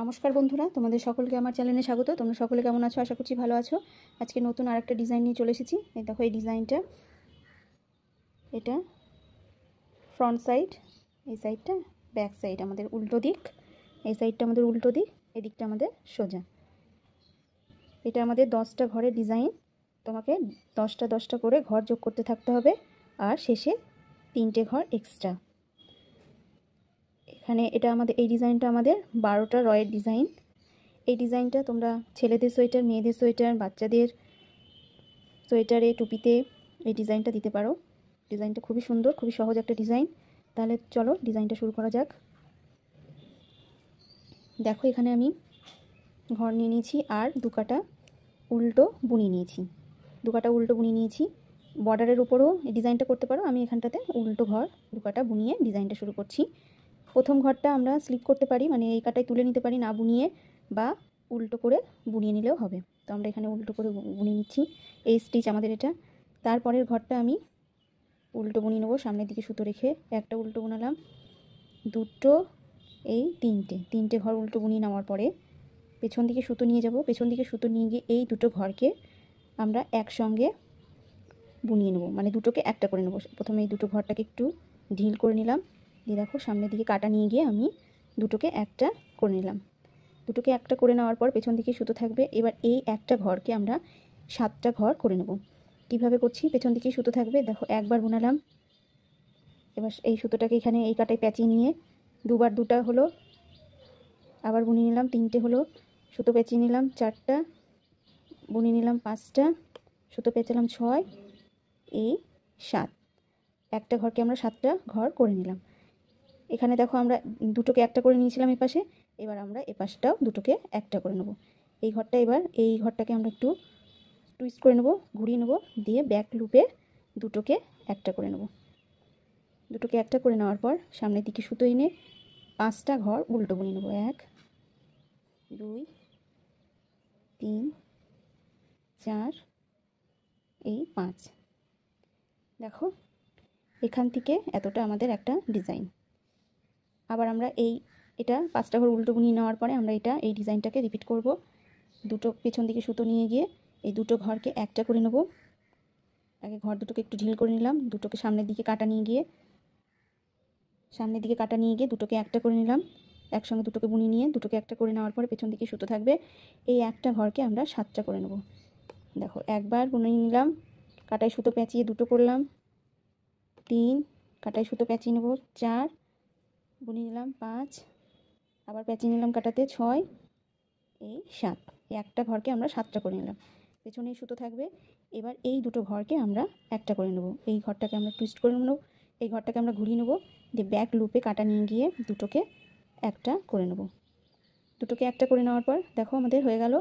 নমস্কার বন্ধুরা তোমাদের সকলকে আমার চ্যানেলে স্বাগত তোমরা সকলে কেমন আছো আশা করছি ভালো আছো আজকে নতুন আর একটা ডিজাইন নিয়ে চলে এসেছি এই দেখো এই ডিজাইনটা এটা ফ্রন্ট সাইড এই সাইডটা ব্যাক সাইড আমাদের উল্টো দিক এই সাইডটা আমাদের উল্টো দিক এই দিকটা আমাদের সোজা এটা আমাদের দশটা ঘরের ডিজাইন তোমাকে দশটা দশটা করে ঘর যোগ করতে থাকতে হবে আর শেষে তিনটে ঘর এক্সট্রা এখানে এটা আমাদের এই ডিজাইনটা আমাদের বারোটা রয়ের ডিজাইন এই ডিজাইনটা তোমরা ছেলেদের সোয়েটার মেয়েদের সোয়েটার বাচ্চাদের সোয়েটারে টুপিতে এই ডিজাইনটা দিতে পারো ডিজাইনটা খুবই সুন্দর খুবই সহজ একটা ডিজাইন তাহলে চলো ডিজাইনটা শুরু করা যাক দেখো এখানে আমি ঘর নিয়ে নিয়েছি আর দুকাটা উল্টো বুনি নিয়েছি দুকাটা উল্টো বুনি নিয়েছি বর্ডারের উপরও ডিজাইনটা করতে পারো আমি এখানটাতে উল্টো ঘর দুকাটা বুনিয়ে ডিজাইনটা শুরু করছি প্রথম ঘরটা আমরা স্লিপ করতে পারি মানে এই কাটায় তুলে নিতে পারি না বুনিয়ে বা উল্টো করে বুনিয়ে নিলেও হবে তো আমরা এখানে উল্টো করে বুনিয়ে নিচ্ছি এই স্টিচ আমাদের এটা তারপরের ঘরটা আমি উল্টো বুনি নেবো সামনের দিকে সুতো রেখে একটা উল্টো বোনালাম দুটো এই তিনটে তিনটে ঘর উল্টো বুনি নেওয়ার পরে পেছন দিকে সুতো নিয়ে যাব পেছন দিকে সুতো নিয়ে গিয়ে এই দুটো ঘরকে আমরা একসঙ্গে বুনিয়ে নেবো মানে দুটোকে একটা করে নেবো প্রথমে এই দুটো ঘরটাকে একটু ঢিল করে নিলাম দিয়ে দেখো সামনের দিকে কাটা নিয়ে গিয়ে আমি দুটোকে একটা করে নিলাম দুটোকে একটা করে নেওয়ার পর পেছন দিকে সুতো থাকবে এবার এই একটা ঘরকে আমরা সাতটা ঘর করে নেব কিভাবে করছি পেছন দিকে সুতো থাকবে দেখো একবার বোনালাম এবার এই সুতোটাকে এখানে এই কাটায় প্যাঁচিয়ে নিয়ে দুবার দুটা হলো আবার বুনিয়ে নিলাম তিনটে হলো সুতো পেঁচিয়ে নিলাম চারটা বুনিয়ে নিলাম পাঁচটা সুতো পেঁচালাম ছয় এই সাত একটা ঘরকে আমরা সাতটা ঘর করে নিলাম এখানে দেখো আমরা দুটোকে একটা করে নিয়েছিলাম এপাশে এবার আমরা এপাশটাও দুটোকে একটা করে নেব এই ঘরটা এবার এই ঘরটাকে আমরা একটু টুইস্ট করে নেব ঘুরিয়ে নেব দিয়ে ব্যাক লুপে দুটোকে একটা করে নেব দুটোকে একটা করে নেওয়ার পর সামনের দিকে সুতো এনে পাঁচটা ঘর উল্টো বুনে নেব এক দুই তিন চার এই পাঁচ দেখো এখান থেকে এতটা আমাদের একটা ডিজাইন আবার আমরা এই এটা পাঁচটা ঘর উল্টো বুনিয়ে নেওয়ার পরে আমরা এটা এই ডিজাইনটাকে রিপিট করব দুটো পেছন দিকে সুতো নিয়ে গিয়ে এই দুটো ঘরকে একটা করে নেব আগে ঘর দুটোকে একটু ঢিল করে নিলাম দুটোকে সামনের দিকে কাটা নিয়ে গিয়ে সামনের দিকে কাটা নিয়ে গিয়ে দুটোকে একটা করে নিলাম একসঙ্গে দুটোকে বুনি নিয়ে দুটোকে একটা করে নেওয়ার পরে পেছন দিকে সুতো থাকবে এই একটা ঘরকে আমরা সাতটা করে নেব দেখো একবার বুনে নিলাম কাটায় সুতো প্যাঁচিয়ে দুটো করলাম তিন কাটায় সুতো প্যাঁচিয়ে নেব চার বুনে নিলাম পাঁচ আবার প্যাঁচে নিলাম কাটাতে ছয় এই সাত এই একটা ঘরকে আমরা সাতটা করে নিলাম পেছনে সুতো থাকবে এবার এই দুটো ঘরকে আমরা একটা করে নেবো এই ঘরটাকে আমরা টুইস্ট করে নেব এই ঘরটাকে আমরা ঘুরিয়ে নেব দিয়ে ব্যাক লুপে কাটা নিয়ে গিয়ে দুটোকে একটা করে নেব দুটোকে একটা করে নেওয়ার পর দেখো আমাদের হয়ে গেল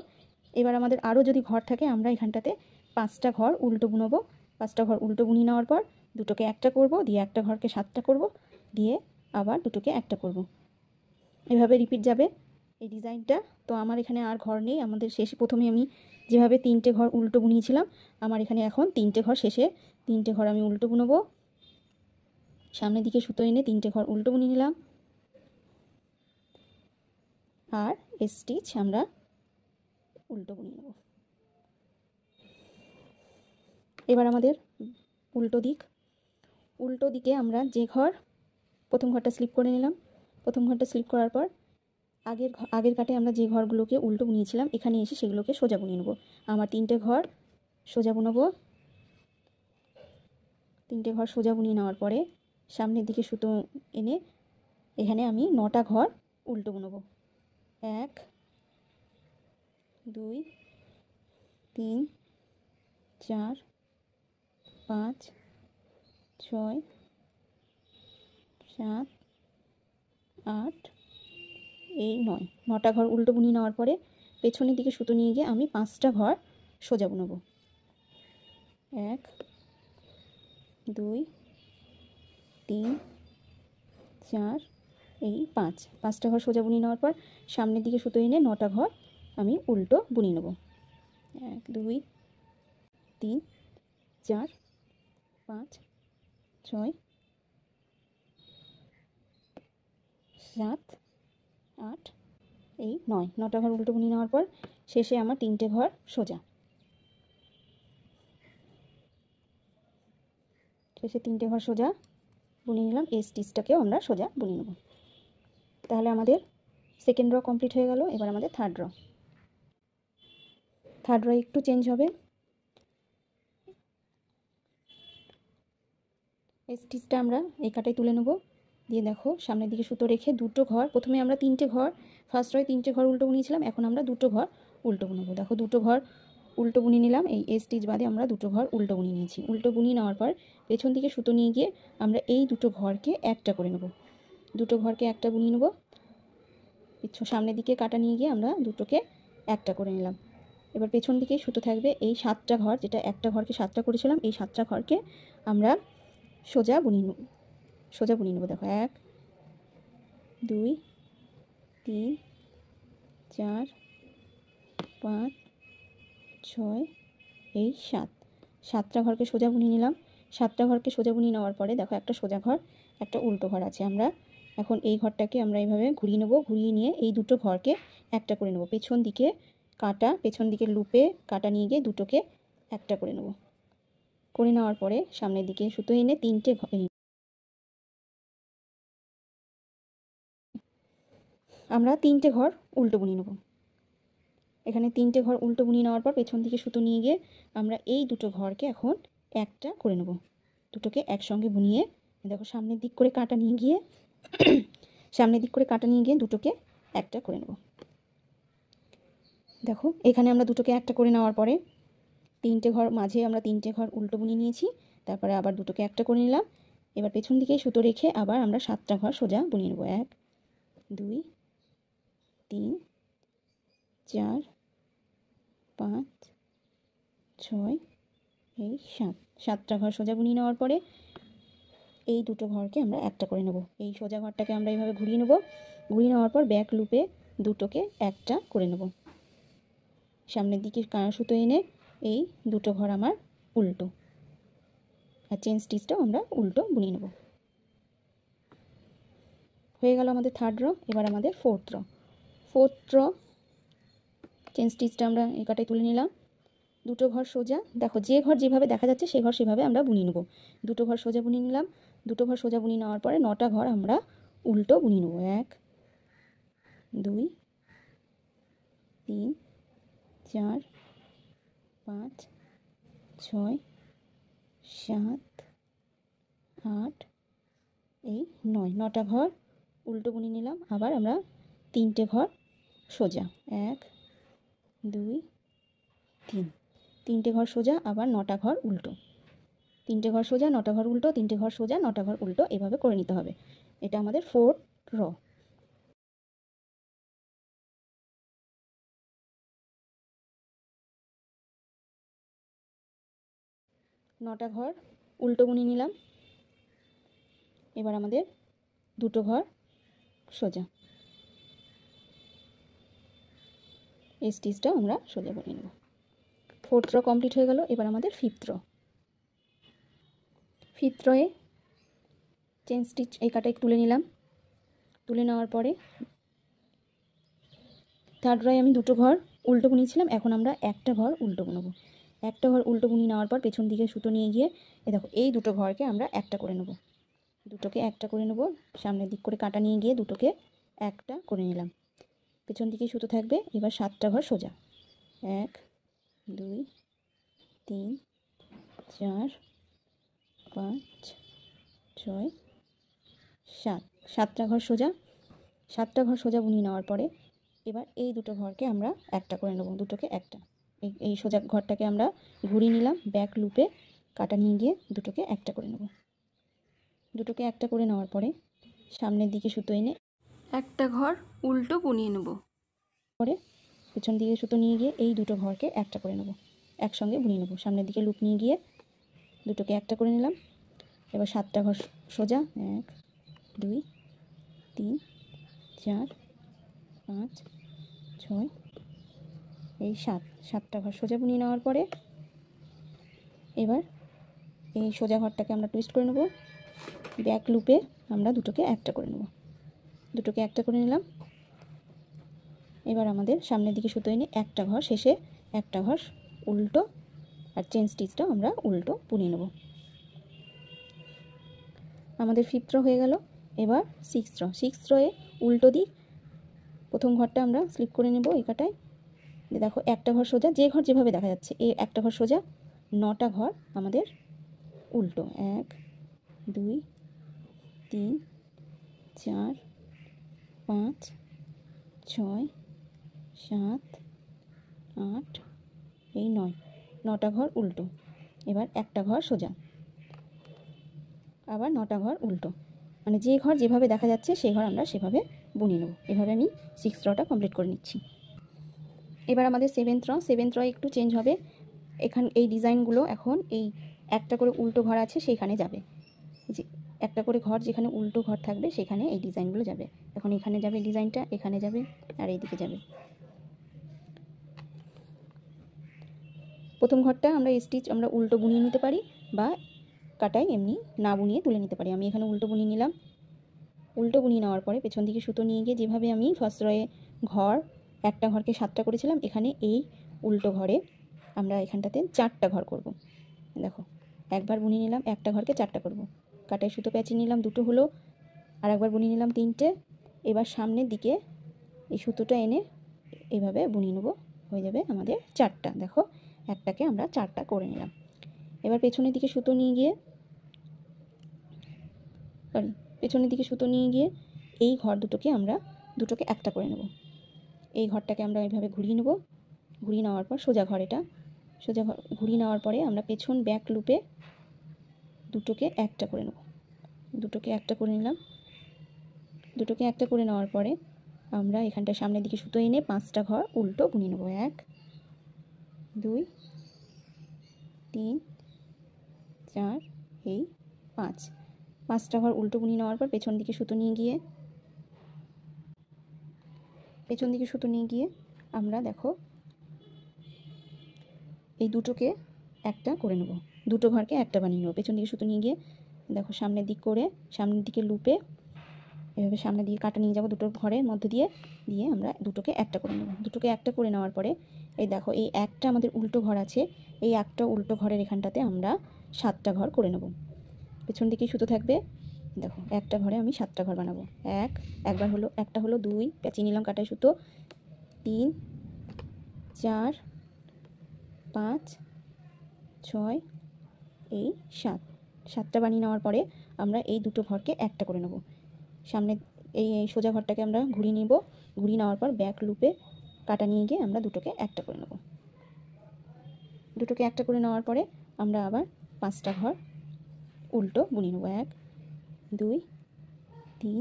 এবার আমাদের আরও যদি ঘর থাকে আমরা এখানটাতে পাঁচটা ঘর উল্টো বুনবো পাঁচটা ঘর উল্টো বুনি নেওয়ার পর দুটোকে একটা করব দিয়ে একটা ঘরকে সাতটা করব দিয়ে আবার দুটোকে একটা করব। এভাবে রিপিট যাবে এই ডিজাইনটা তো আমার এখানে আর ঘর নেই আমাদের শেষে প্রথমে আমি যেভাবে তিনটে ঘর উল্টো বুনিয়েছিলাম আমার এখানে এখন তিনটে ঘর শেষে তিনটে ঘর আমি উল্টো বুনবো সামনের দিকে সুতো এনে তিনটে ঘর উল্টো বুনে নিলাম আর স্টিচ আমরা উল্টো বুনে নেব এবার আমাদের উল্টো দিক উল্টো দিকে আমরা যে ঘর প্রথম ঘরটা স্লিপ করে নিলাম প্রথম ঘরটা স্লিপ করার পর আগের আগের কাটে আমরা যে ঘরগুলোকে উল্টো বুনিয়েছিলাম এখানে এসে সেগুলোকে সোজা বুনিয়ে নেবো আমার তিনটে ঘর সোজা বুনবো তিনটে ঘর সোজা বুনিয়ে নেওয়ার পরে সামনের দিকে সুতো এনে এখানে আমি নটা ঘর উল্টো বুনবো এক দুই তিন চার পাঁচ ছয় সাত আট এই নয় নটা ঘর উল্টো বুনি নেওয়ার পরে পেছনের দিকে সুতো নিয়ে গিয়ে আমি পাঁচটা ঘর সোজা বুনব এক দুই তিন চার এই পাঁচ পাঁচটা ঘর সোজা বুনি নেওয়ার পর সামনের দিকে সুতো এনে নটা ঘর আমি উল্টো বুনি নেব এক দুই তিন চার পাঁচ ছয় সাত আট এই নয় নটা ঘর উল্টো বুনি নেওয়ার পর শেষে আমার তিনটে ঘর সোজা শেষে তিনটে ঘর সোজা বুনে নিলাম এই স্টিচটাকেও আমরা সোজা বুনে নেব তাহলে আমাদের সেকেন্ড র কমপ্লিট হয়ে গেল এবার আমাদের থার্ড র থার্ড র একটু চেঞ্জ হবে এই স্টিচটা আমরা এই কাটাই তুলে নেবো দিয়ে দেখো সামনের দিকে সুতো রেখে দুটো ঘর প্রথমে আমরা তিনটে ঘর ফার্স্ট রয় তিনটে ঘর উল্টো বুনিয়েছিলাম এখন আমরা দুটো ঘর উল্টো বুনবো দেখো দুটো ঘর উল্টো বুনি নিলাম এই এ স্টিচ বাদে আমরা দুটো ঘর উল্টো বুনি নিয়েছি উল্টো বুনি নেওয়ার পর পেছন দিকে সুতো নিয়ে গিয়ে আমরা এই দুটো ঘরকে একটা করে নেব দুটো ঘরকে একটা বুনি নেব পিছু সামনের দিকে কাটা নিয়ে গিয়ে আমরা দুটোকে একটা করে নিলাম এবার পেছন দিকে সুতো থাকবে এই সাতটা ঘর যেটা একটা ঘরকে সাতটা করেছিলাম এই সাতটা ঘরকে আমরা সোজা বুনি সোজা বুনিয়ে নেবো দেখো এক দুই তিন চার পাঁচ ছয় এই সাত সাতটা ঘরকে সোজা বুনিয়ে নিলাম সাতটা ঘরকে সোজা বুনিয়ে নেওয়ার পরে দেখো একটা সোজা ঘর একটা উল্টো ঘর আছে আমরা এখন এই ঘরটাকে আমরা এইভাবে ঘুরিয়ে নেবো ঘুরিয়ে নিয়ে এই দুটো ঘরকে একটা করে নেবো পেছন দিকে কাটা পেছন দিকে লুপে কাটা নিয়ে গিয়ে দুটোকে একটা করে নেব করে নেওয়ার পরে সামনের দিকে সুতো এনে তিনটে ঘর আমরা তিনটে ঘর উল্টো বুনি নেব এখানে তিনটে ঘর উল্টো বুনি নেওয়ার পর পেছন দিকে সুতো নিয়ে গিয়ে আমরা এই দুটো ঘরকে এখন একটা করে নেব দুটোকে একসঙ্গে বুনিয়ে দেখো সামনের দিক করে কাটা নিয়ে গিয়ে সামনের দিক করে কাটা নিয়ে গিয়ে দুটোকে একটা করে নেব দেখো এখানে আমরা দুটোকে একটা করে নেওয়ার পরে তিনটে ঘর মাঝে আমরা তিনটে ঘর উল্টো বুনি নিয়েছি তারপরে আবার দুটোকে একটা করে নিলাম এবার পেছন দিকে সুতো রেখে আবার আমরা সাতটা ঘর সোজা বুনিয়ে নেব এক দুই তিন চার পাঁচ ছয় এই সাত সাতটা ঘর সোজা গুনিয়ে নেওয়ার পরে এই দুটো ঘরকে আমরা একটা করে নেব এই সোজা ঘরটাকে আমরা এইভাবে ঘুরিয়ে নেব ঘুরিয়ে নেওয়ার পর ব্যাক লুপে দুটোকে একটা করে নেব সামনের দিকে সুতো এনে এই দুটো ঘর আমার উল্টো আর চেন স্টিচটাও আমরা উল্টো বুনিয়ে নেব হয়ে গেল আমাদের থার্ড র এবার আমাদের ফোর্থ র ফোর্থ র চেন স্টিচটা আমরা এই কটাই তুলে নিলাম দুটো ঘর সোজা দেখো যে ঘর যেভাবে দেখা যাচ্ছে সে ঘর সেভাবে আমরা বুনিয়ে নেবো দুটো ঘর সোজা বুনিয়ে নিলাম দুটো ঘর সোজা বুনি নেওয়ার পরে নটা ঘর আমরা উল্টো বুনিয়ে নেবো এক দুই তিন চার পাঁচ ছয় সাত আট এই নয় নটা ঘর উল্টো বুনিয়ে নিলাম আবার আমরা তিনটে ঘর সোজা এক দুই তিন তিনটে ঘর সোজা আবার নটা ঘর উল্টো তিনটে ঘর সোজা নটা ঘর উল্টো তিনটে ঘর সোজা নটা ঘর উল্টো এভাবে করে নিতে হবে এটা আমাদের ফোর র নটা ঘর উল্টো গুনি নিলাম এবার আমাদের দুটো ঘর সোজা এই স্টিচটা আমরা সোজা করে নেব ফোর্থ র কমপ্লিট হয়ে গেল এবার আমাদের ফিফথ র ফিফথ রয়ে চেন স্টিচ এই কাটাই তুলে নিলাম তুলে নেওয়ার পরে থার্ড রয়ে আমি দুটো ঘর উল্টো বুনিয়েছিলাম এখন আমরা একটা ঘর উল্টো বুনব একটা ঘর উল্টো বুনি নেওয়ার পর পেছন দিকে সুতো নিয়ে গিয়ে এ দেখো এই দুটো ঘরকে আমরা একটা করে নেব দুটোকে একটা করে নেব সামনের দিক করে কাটা নিয়ে গিয়ে দুটোকে একটা করে নিলাম পেছন দিকে সুতো থাকবে এবার সাতটা ঘর সোজা এক দুই তিন চার পাঁচ ছয় সাত সাতটা ঘর সোজা সাতটা ঘর সোজা বুনিয়ে নেওয়ার পরে এবার এই দুটো ঘরকে আমরা একটা করে নেবো দুটোকে একটা এই এই সোজা ঘরটাকে আমরা ঘুরিয়ে নিলাম ব্যাক লুপে কাটা নিয়ে গিয়ে দুটোকে একটা করে নেব দুটোকে একটা করে নেওয়ার পরে সামনের দিকে সুতো এনে একটা ঘর উল্টো বুনিয়ে নেব পরে পেছন দিকে সুতো নিয়ে গিয়ে এই দুটো ঘরকে একটা করে নেব একসঙ্গে বুনিয়ে নেব সামনের দিকে লুপ নিয়ে গিয়ে দুটোকে একটা করে নিলাম এবার সাতটা ঘর সোজা এক দুই তিন চার পাঁচ ছয় এই সাত সাতটা ঘর সোজা বুনিয়ে নেওয়ার পরে এবার এই সোজা ঘরটাকে আমরা টুইস্ট করে নেব ব্যাক লুপে আমরা দুটোকে একটা করে নেব দুটোকে একটা করে নিলাম এবার আমাদের সামনের দিকে সুতো এনে একটা ঘর শেষে একটা ঘর উল্টো আর চেন স্টিচটা আমরা উল্টো বুনে নেব আমাদের ফিফথ হয়ে গেল এবার সিক্স রো সিক্স রোয়ে উল্টো দিক প্রথম ঘরটা আমরা স্লিপ করে নেব এই কাটায় দেখো একটা ঘর সোজা যে ঘর যেভাবে দেখা যাচ্ছে এ একটা ঘর সোজা নটা ঘর আমাদের উল্টো এক দুই তিন চার পাঁচ ছয় সাত আট এই নয় নটা ঘর উল্টো এবার একটা ঘর সোজা আবার নটা ঘর উল্টো মানে যে ঘর যেভাবে দেখা যাচ্ছে সেই ঘর আমরা সেভাবে বুনে নেব এভাবে আমি সিক্স রটা কমপ্লিট করে নিচ্ছি এবার আমাদের সেভেন্থ র সেভেন্থ র একটু চেঞ্জ হবে এখান এই ডিজাইনগুলো এখন এই একটা করে উল্টো ঘর আছে সেইখানে যাবে একটা করে ঘর যেখানে উল্টো ঘর থাকবে সেখানে এই ডিজাইনগুলো যাবে এখন এখানে যাবে ডিজাইনটা এখানে যাবে আর এইদিকে যাবে প্রথম ঘরটা আমরা স্টিচ আমরা উল্টো বুনিয়ে নিতে পারি বা কাটায় এমনি না বুনিয়ে তুলে নিতে পারি আমি এখানে উল্টো বুনিয়ে নিলাম উল্টো বুনিয়ে নেওয়ার পরে পেছন দিকে সুতো নিয়ে গিয়ে যেভাবে আমি ফার্স্ট রয়ে ঘর একটা ঘরকে সাতটা করেছিলাম এখানে এই উল্টো ঘরে আমরা এখানটাতে চারটা ঘর করব দেখো একবার বুনিয়ে নিলাম একটা ঘরকে চারটা করব কাটায় সুতো প্যাঁচে নিলাম দুটো হলো আর একবার বুনিয়ে নিলাম তিনটে এবার সামনের দিকে এই সুতোটা এনে এইভাবে বুনিয়ে নেবো হয়ে যাবে আমাদের চারটা দেখো একটাকে আমরা চারটা করে নিলাম এবার পেছনের দিকে সুতো নিয়ে গিয়ে সরি পেছনের দিকে সুতো নিয়ে গিয়ে এই ঘর দুটোকে আমরা দুটোকে একটা করে নেব এই ঘরটাকে আমরা এইভাবে ঘুরিয়ে নেব ঘুরিয়ে নেওয়ার পর সোজা ঘর এটা সোজা ঘর ঘুরিয়ে নেওয়ার পরে আমরা পেছন ব্যাক লুপে দুটোকে একটা করে নেব দুটোকে একটা করে নিলাম দুটোকে একটা করে নেওয়ার পরে আমরা এখানটা সামনের দিকে সুতো এনে পাঁচটা ঘর উল্টো গুনে নেব এক দুই তিন চার এই পাঁচ পাঁচটা ঘর উল্টো গুনে নেওয়ার পর পেছন দিকে সুতো নিয়ে গিয়ে পেছন দিকে সুতো নিয়ে গিয়ে আমরা দেখো এই দুটোকে একটা করে নেব দুটো ঘরকে একটা বানিয়ে নেবো পেছন দিকে সুতো নিয়ে গিয়ে দেখো সামনের দিক করে সামনের দিকে লুপে এভাবে সামনের দিকে কাটা নিয়ে যাবো দুটো ঘরের মধ্য দিয়ে দিয়ে আমরা দুটোকে একটা করে নেব দুটোকে একটা করে নেওয়ার পরে এই দেখো এই একটা আমাদের উল্টো ঘর আছে এই একটা উল্টো ঘরের এখানটাতে আমরা সাতটা ঘর করে নেব পেছন দিকেই সুতো থাকবে দেখো একটা ঘরে আমি সাতটা ঘর বানাবো এক একবার হলো একটা হলো দুই প্যাচি নিলাম কাটায় সুতো তিন চার পাঁচ ছয় এই সাত সাতটা বানিয়ে নেওয়ার পরে আমরা এই দুটো ঘরকে একটা করে নেব সামনে এই সোজা ঘরটাকে আমরা ঘুরিয়ে নিব ঘুরিয়ে নেওয়ার পর ব্যাক লুপে কাটা নিয়ে গিয়ে আমরা দুটোকে একটা করে নেব দুটোকে একটা করে নেওয়ার পরে আমরা আবার পাঁচটা ঘর উল্টো বুনি নেব এক দুই তিন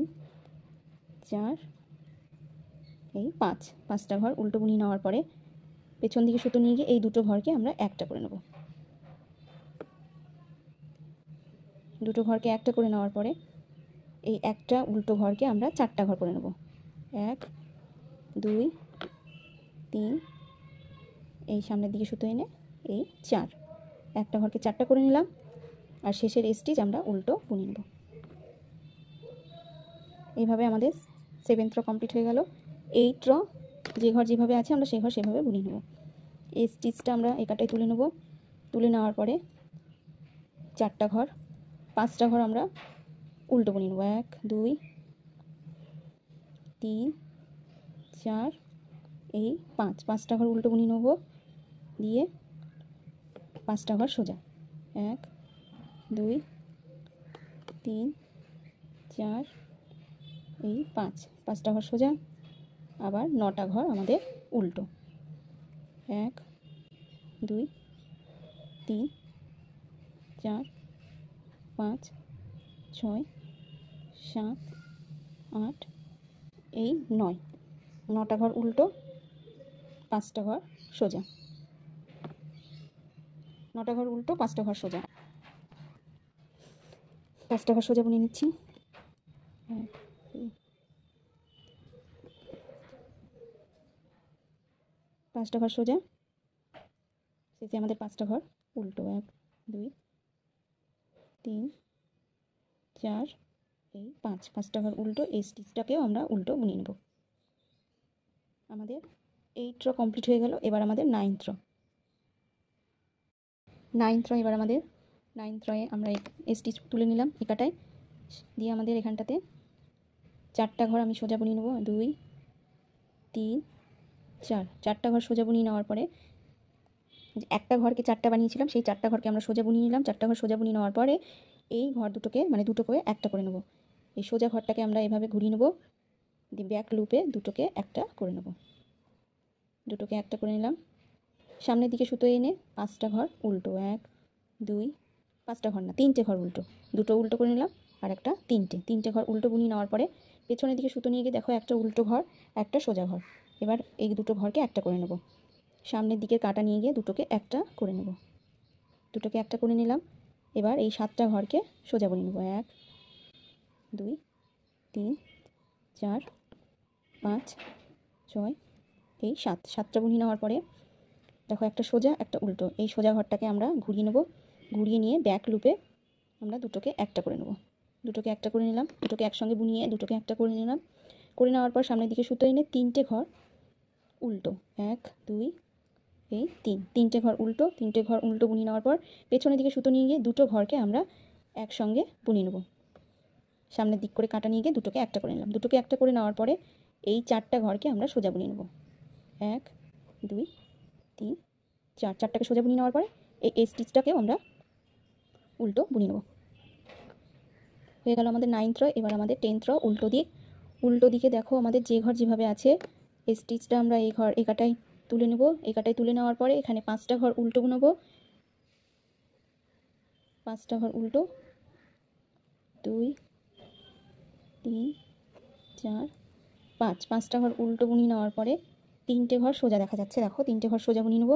চার এই পাঁচ পাঁচটা ঘর উল্টো বুনি নেওয়ার পরে পেছন দিকে সুতো নিয়ে গিয়ে এই দুটো ঘরকে আমরা একটা করে নেবো দুটো ঘরকে একটা করে নেওয়ার পরে এই একটা উল্টো ঘরকে আমরা চারটা ঘর করে নেব এক দুই তিন এই সামনের দিকে সুতো এনে এই চার একটা ঘরকে চারটা করে নিলাম আর শেষের স্টিচ আমরা উল্টো বুনে নেব এইভাবে আমাদের সেভেন্থ র কমপ্লিট হয়ে গেল এইট র যে ঘর যেভাবে আছে আমরা সেই ঘর সেভাবে বুনে নেব এই স্টিচটা আমরা একাটাই তুলে নেব তুলে নেওয়ার পরে চারটা ঘর পাঁচটা ঘর আমরা উল্টো বলি নেবো এক দুই তিন চার এই পাঁচ পাঁচটা ঘর উল্টো বলি নেব দিয়ে পাঁচটা ঘর সোজা এক দুই তিন চার এই পাঁচ পাঁচটা ঘর সোজা আবার নটা ঘর আমাদের উল্টো এক দুই তিন চার পাঁচ ছয় সাত আট এই নয় নটা ঘর উল্টো পাঁচটা ঘর সোজা নটা ঘর উল্টো পাঁচটা ঘর সোজা পাঁচটা ঘর সোজা বনে নিচ্ছি পাঁচটা ঘর সোজা সেটি আমাদের পাঁচটা ঘর উল্টো এক দুই তিন চার এই পাঁচ পাঁচটা ঘর উল্টো এই স্টিচটাকেও আমরা উল্টো বুনিয়ে নেব আমাদের এইট র কমপ্লিট হয়ে গেল এবার আমাদের নাইন্থ র নাইন্থ র এবার আমাদের নাইন্থ রয়ে আমরা এই স্টিচ তুলে নিলাম একাটায় দিয়ে আমাদের এখানটাতে চারটা ঘর আমি সোজা বুনিয়ে নেব দুই তিন চার চারটা ঘর সোজা বুনিয়ে নেওয়ার পরে একটা ঘরকে চারটা বানিয়েছিলাম সেই চারটা ঘরকে আমরা সোজা বুনিয়ে নিলাম চারটা ঘর সোজা বুনিয়ে নেওয়ার পরে এই ঘর দুটোকে মানে দুটো করে একটা করে নেব এই সোজা ঘরটাকে আমরা এভাবে ঘুরিয়ে নেব দিয়ে ব্যাক লুপে দুটোকে একটা করে নেব দুটোকে একটা করে নিলাম সামনের দিকে সুতো এনে পাঁচটা ঘর উল্টো এক দুই পাঁচটা ঘর না তিনটে ঘর উল্টো দুটো উল্টো করে নিলাম আর একটা তিনটে তিনটে ঘর উল্টো বুনিয়ে নেওয়ার পরে পেছনের দিকে সুতো নিয়ে গিয়ে দেখো একটা উল্টো ঘর একটা সোজা ঘর এবার এই দুটো ঘরকে একটা করে নেবো সামনের দিকে কাটা নিয়ে গিয়ে দুটোকে একটা করে নেব দুটোকে একটা করে নিলাম এবার এই সাতটা ঘরকে সোজা করে নেব এক দুই তিন চার পাঁচ ছয় এই সাত সাতটা বুনি নেওয়ার পরে দেখো একটা সোজা একটা উল্টো এই সোজা ঘরটাকে আমরা ঘুরিয়ে নেব ঘুরিয়ে নিয়ে ব্যাক লুপে আমরা দুটোকে একটা করে নেব দুটোকে একটা করে নিলাম দুটোকে একসঙ্গে বুনিয়ে দুটোকে একটা করে নিলাম করে নেওয়ার পর সামনের দিকে সুতো এনে তিনটে ঘর উল্টো এক দুই এই তিন তিনটে ঘর উল্টো তিনটে ঘর উল্টো বুনি নেওয়ার পর পেছনের দিকে সুতো নিয়ে গিয়ে দুটো ঘরকে আমরা একসঙ্গে বুনি নেব সামনের দিক করে কাটা নিয়ে গিয়ে দুটোকে একটা করে নিলাম দুটোকে একটা করে নেওয়ার পরে এই চারটা ঘরকে আমরা সোজা বুনি নেব এক দুই তিন চার চারটাকে সোজা বুনি নেওয়ার পরে এই স্টিচটাকেও আমরা উল্টো বুনি নেব হয়ে গেল আমাদের নাইন্থ র এবার আমাদের টেন্থ র উল্টো দিক উল্টো দিকে দেখো আমাদের যে ঘর যেভাবে আছে এই স্টিচটা আমরা এই ঘর এ কাটাই তুলে নেব এই কাটায় তুলে নেওয়ার পরে এখানে পাঁচটা ঘর উল্টো নেব পাঁচটা ঘর উল্টো দুই তিন চার পাঁচ পাঁচটা ঘর উল্টো বুনি নেওয়ার পরে তিনটে ঘর সোজা দেখা যাচ্ছে দেখো তিনটে ঘর সোজা বুনি নেব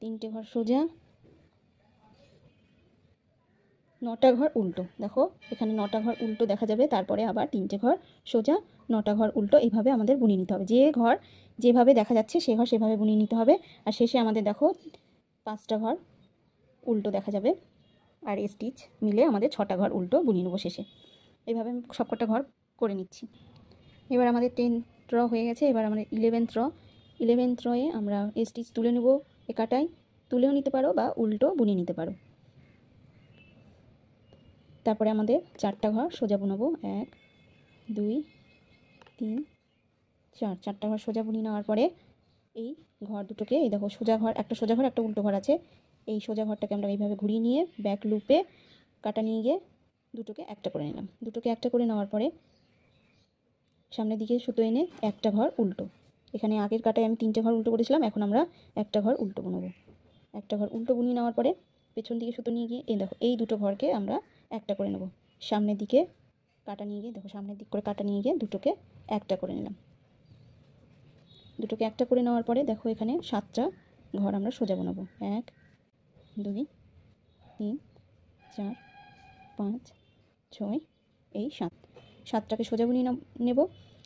তিনটে ঘর সোজা নটা ঘর উল্টো দেখো এখানে নটা ঘর উল্টো দেখা যাবে তারপরে আবার তিনটে ঘর সোজা নটা ঘর উল্টো এইভাবে আমাদের বুনিয়ে নিতে হবে যে ঘর যেভাবে দেখা যাচ্ছে সে ঘর সেভাবে বুনিয়ে নিতে হবে আর শেষে আমাদের দেখো পাঁচটা ঘর উল্টো দেখা যাবে আর এই স্টিচ মিলে আমাদের ছটা ঘর উল্টো বুনিয়ে নেবো শেষে এইভাবে আমি সবকটা ঘর করে নিচ্ছি এবার আমাদের টেন্থ র হয়ে গেছে এবার আমাদের ইলেভেন্থ র ইলেভেন্থ রয়ে আমরা এই স্টিচ তুলে নেব একাটাই তুলেও নিতে পারো বা উল্টো বুনিয়ে নিতে পারো তারপরে আমাদের চারটা ঘর সোজা বুনবো এক দুই তিন চার চারটা ঘর সোজা বুনি নেওয়ার পরে এই ঘর দুটোকে এই দেখো সোজা ঘর একটা সোজা ঘর একটা উল্টো ঘর আছে এই সোজা ঘরটাকে আমরা এইভাবে ঘুরিয়ে নিয়ে ব্যাক লুপে কাটা নিয়ে গিয়ে দুটোকে একটা করে নিলাম দুটোকে একটা করে নেওয়ার পরে সামনের দিকে সুতো এনে একটা ঘর উল্টো এখানে আগের কাটায় আমি তিনটে ঘর উল্টো করেছিলাম এখন আমরা একটা ঘর উল্টো বুনবো একটা ঘর উল্টো বুনিয়ে নেওয়ার পরে পেছন দিকে সুতো নিয়ে গিয়ে এই দেখো এই দুটো ঘরকে আমরা একটা করে নেব সামনের দিকে কাটা নিয়ে গিয়ে দেখো সামনের দিক করে কাটা নিয়ে গিয়ে দুটোকে একটা করে নিলাম দুটোকে একটা করে নেওয়ার পরে দেখো এখানে সাতটা ঘর আমরা সোজা বানাবো এক দুই তিন চার পাঁচ ছয় এই সাত সাতটাকে সোজা বুনি নেব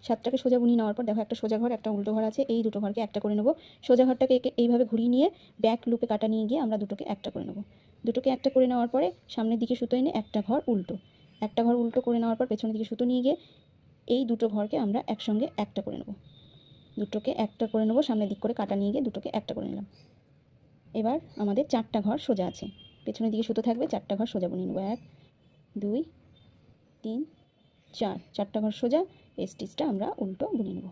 সাতটাকে সোজা বুনি নেওয়ার পর দেখো একটা সোজা ঘর একটা উল্টো ঘর আছে এই দুটো ঘরকে একটা করে নেব সোজা ঘরটাকে এইভাবে ঘুরিয়ে নিয়ে ব্যাক লুপে কাটা নিয়ে গিয়ে আমরা দুটোকে একটা করে নেব দুটোকে একটা করে নেওয়ার পরে সামনের দিকে সুতো এনে একটা ঘর উল্টো একটা ঘর উল্টো করে নেওয়ার পর পেছনের দিকে সুতো নিয়ে গিয়ে এই দুটো ঘরকে আমরা একসঙ্গে একটা করে নেব দুটোকে একটা করে নেব সামনের দিক করে কাটা নিয়ে গিয়ে দুটোকে একটা করে নিলাম এবার আমাদের চারটা ঘর সোজা আছে পেছনের দিকে সুতো থাকবে চারটা ঘর সোজা বনিয়ে নেবো এক দুই তিন চার চারটা ঘর সোজা এই স্টিচটা আমরা উল্টো বুনে নেব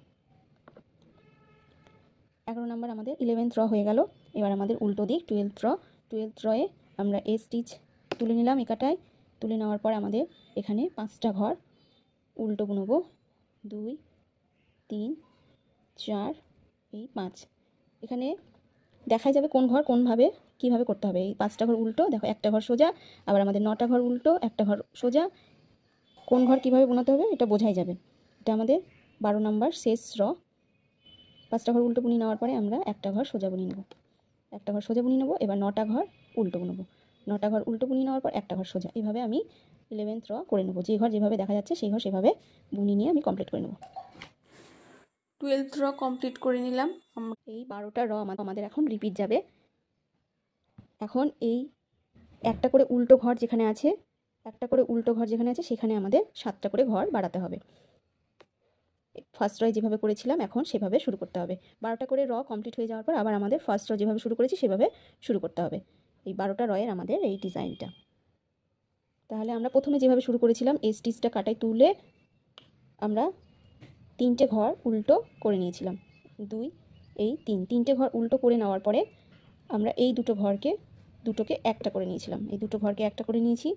এগারো নম্বর আমাদের ইলেভেন্থ র হয়ে গেল এবার আমাদের উল্টো দিক টুয়েলথ র টুয়েলথ রয়ে আমরা এই স্টিচ তুলে নিলাম একাটায় তুলে নেওয়ার পর আমাদের এখানে পাঁচটা ঘর উল্টো বুনব দুই তিন চার এই পাঁচ এখানে দেখা যাবে কোন ঘর কোনভাবে কিভাবে করতে হবে এই পাঁচটা ঘর উল্টো দেখো একটা ঘর সোজা আবার আমাদের নটা ঘর উল্টো একটা ঘর সোজা কোন ঘর কিভাবে বোনাতে হবে এটা বোঝাই যাবে এটা আমাদের বারো নম্বর শেষ র পাঁচটা ঘর উল্টো বুনি নেওয়ার পরে আমরা একটা ঘর সোজা বুনি নেব একটা ঘর সোজা বুনি নেব এবার নটা ঘর উল্টো বুনব নটা ঘর উল্টো বুনি নেওয়ার পর একটা ঘর সোজা এভাবে আমি ইলেভেন্থ র করে নেবো যে ঘর যেভাবে দেখা যাচ্ছে সেই ঘর সেভাবে বুনি নিয়ে আমি কমপ্লিট করে নেবো টুয়েলভ র কমপ্লিট করে নিলাম এই বারোটা র আমাদের এখন রিপিট যাবে এখন এই একটা করে উল্টো ঘর যেখানে আছে একটা করে উল্টো ঘর যেখানে আছে সেখানে আমাদের সাতটা করে ঘর বাড়াতে হবে ফার্স্ট রয় যেভাবে করেছিলাম এখন সেভাবে শুরু করতে হবে বারোটা করে র কমপ্লিট হয়ে যাওয়ার পর আবার আমাদের ফার্স্ট র যেভাবে শুরু করেছি সেভাবে শুরু করতে হবে এই বারোটা রয়ের আমাদের এই ডিজাইনটা তাহলে আমরা প্রথমে যেভাবে শুরু করেছিলাম এই স্টিচটা কাটায় তুলে আমরা তিনটে ঘর উল্টো করে নিয়েছিলাম দুই এই তিন তিনটে ঘর উল্টো করে নেওয়ার পরে আমরা এই দুটো ঘরকে দুটোকে একটা করে নিয়েছিলাম এই দুটো ঘরকে একটা করে নিয়েছি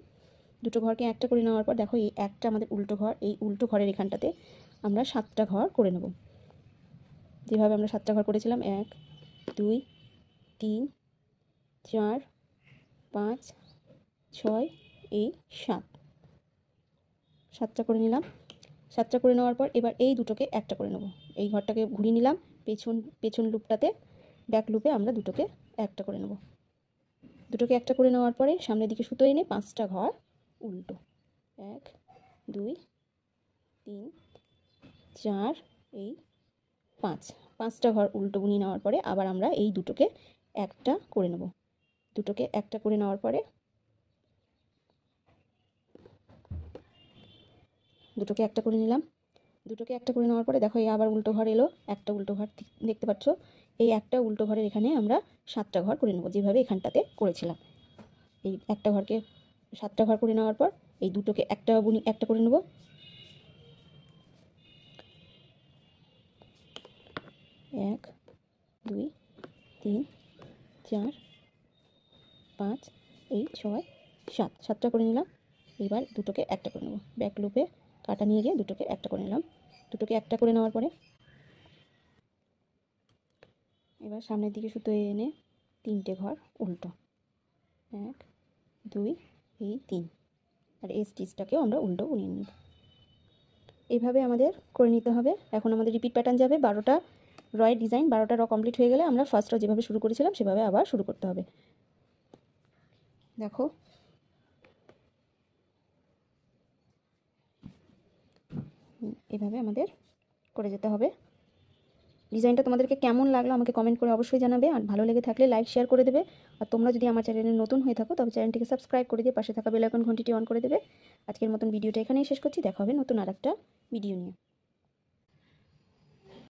দুটো ঘরকে একটা করে নেওয়ার পর দেখো এই একটা আমাদের উল্টো ঘর এই উল্টো ঘরের এখানটাতে আমরা সাতটা ঘর করে নেব যেভাবে আমরা সাতটা ঘর করেছিলাম এক দুই তিন চার পাঁচ ছয় এই সাত সাতটা করে নিলাম সাতটা করে নেওয়ার পর এবার এই দুটোকে একটা করে নেব এই ঘরটাকে ঘুরিয়ে নিলাম পেছন পেছন লুপটাতে ব্যাক লুপে আমরা দুটোকে একটা করে নেব দুটোকে একটা করে নেওয়ার পরে সামনের দিকে সুতো এনে পাঁচটা ঘর উল্টো এক দুই তিন চার এই পাঁচ পাঁচটা ঘর উল্টো গুনি নেওয়ার পরে আবার আমরা এই দুটোকে একটা করে নেব দুটোকে একটা করে নেওয়ার পরে দুটোকে একটা করে নিলাম দুটোকে একটা করে নেওয়ার পরে দেখো এই আবার উল্টো ঘর এলো একটা উল্টো ঘর দেখতে পাচ্ছ এই একটা উল্টো ঘরের এখানে আমরা সাতটা ঘর করে নেব যেভাবে এখানটাতে করেছিলাম এই একটা ঘরকে সাতটা ঘর করে নেওয়ার পর এই দুটোকে একটা বুনি একটা করে নেব এক দুই তিন চার পাঁচ এই ছয় সাত সাতটা করে নিলাম এবার দুটোকে একটা করে নেব ব্যাক লুপে কাটা নিয়ে গিয়ে দুটোকে একটা করে নিলাম দুটোকে একটা করে নেওয়ার পরে এবার সামনের দিকে সুতো এনে তিনটে ঘর উল্টো এক দুই এই তিন আর এই স্টিচটাকেও আমরা উল্টো উনিয়ে নিব এইভাবে আমাদের করে নিতে হবে এখন আমাদের রিপিট প্যাটার্ন যাবে বারোটা রয়ের ডিজাইন বারোটা র কমপ্লিট হয়ে গেলে আমরা ফার্স্টটা যেভাবে শুরু করেছিলাম সেভাবে আবার শুরু করতে হবে দেখো এভাবে আমাদের করে যেতে হবে ডিজাইনটা তোমাদেরকে কেমন লাগলো আমাকে কমেন্ট করে অবশ্যই জানাবে আর ভালো লেগে থাকলে লাইক শেয়ার করে দেবে আর তোমরা যদি আমার চ্যানেলে নতুন হয়ে থাকো তবে চ্যানেলটিকে সাবস্ক্রাইব করে দিয়ে পাশে থাকা বেলাইকন ঘন্টিটি অন করে দেবে আজকের মতন ভিডিওটা এখানেই শেষ করছি দেখা হবে নতুন আর একটা ভিডিও নিয়ে